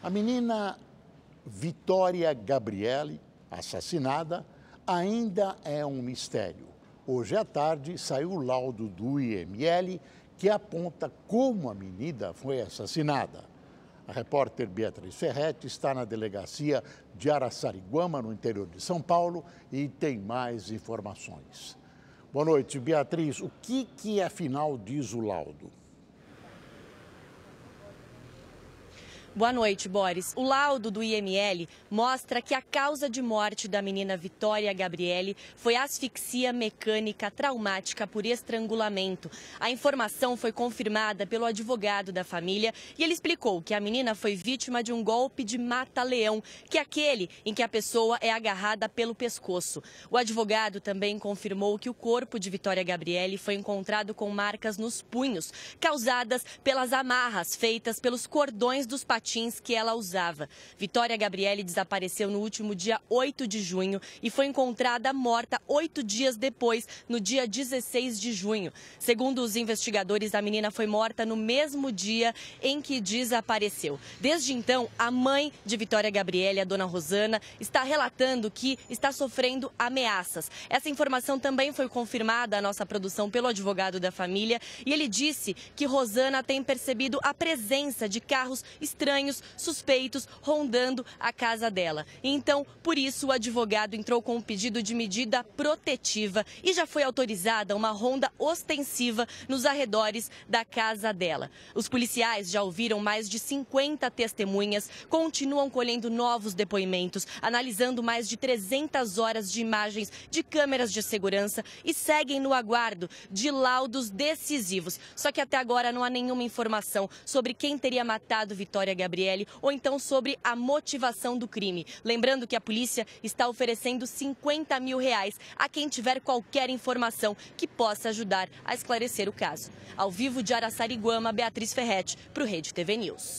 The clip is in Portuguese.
A menina Vitória Gabriele, assassinada, ainda é um mistério. Hoje à tarde saiu o laudo do IML que aponta como a menina foi assassinada. A repórter Beatriz Ferretti está na delegacia de Araçariguama, no interior de São Paulo, e tem mais informações. Boa noite, Beatriz. O que, que afinal diz o laudo? Boa noite, Boris. O laudo do IML mostra que a causa de morte da menina Vitória Gabriele foi asfixia mecânica traumática por estrangulamento. A informação foi confirmada pelo advogado da família e ele explicou que a menina foi vítima de um golpe de mata-leão, que é aquele em que a pessoa é agarrada pelo pescoço. O advogado também confirmou que o corpo de Vitória Gabriele foi encontrado com marcas nos punhos, causadas pelas amarras feitas pelos cordões dos patins que ela usava. Vitória Gabriele desapareceu no último dia 8 de junho e foi encontrada morta oito dias depois, no dia 16 de junho. Segundo os investigadores, a menina foi morta no mesmo dia em que desapareceu. Desde então, a mãe de Vitória Gabriele, a dona Rosana, está relatando que está sofrendo ameaças. Essa informação também foi confirmada à nossa produção pelo advogado da família e ele disse que Rosana tem percebido a presença de carros estranhos estranhos suspeitos rondando a casa dela. Então, por isso, o advogado entrou com um pedido de medida protetiva e já foi autorizada uma ronda ostensiva nos arredores da casa dela. Os policiais já ouviram mais de 50 testemunhas, continuam colhendo novos depoimentos, analisando mais de 300 horas de imagens de câmeras de segurança e seguem no aguardo de laudos decisivos. Só que até agora não há nenhuma informação sobre quem teria matado Vitória Gabriele, ou então sobre a motivação do crime. Lembrando que a polícia está oferecendo 50 mil reais a quem tiver qualquer informação que possa ajudar a esclarecer o caso. Ao vivo de Araçariguama, Beatriz Ferretti, para o Rede TV News.